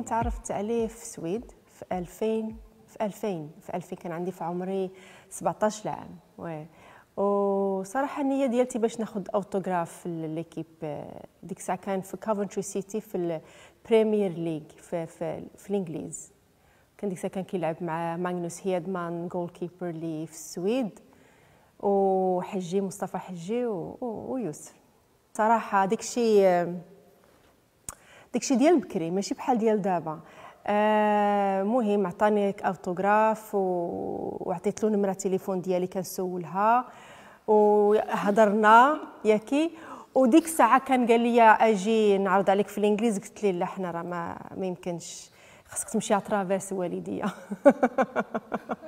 كنت تعرفت عليه في السويد في 2000 في 2000 في 2000 كان عندي في عمري 17 عام وي وصراحة النية ديالتي باش ناخد اوتوغراف في ليكيب آه، ديك الساعة كان في كافنتري سيتي في البريمير ليغ في, في, في الانجليز كان ديك الساعة كان كيلعب مع ماغنوس هيدمان جول كيبر لي في السويد وحجي مصطفى حجي ويوسف صراحة ديك شي آه، داكشي ديال بكري ماشي بحال ديال دابا آه عطاني اوتوغراف وعطيت له نمره التليفون ديالي كنسولها وهضرنا ياكي وديك الساعه كان قال لي اجي نعرض عليك في الانجليز قلت لي لا حنا راه ما يمكنش خصك تمشي على والديا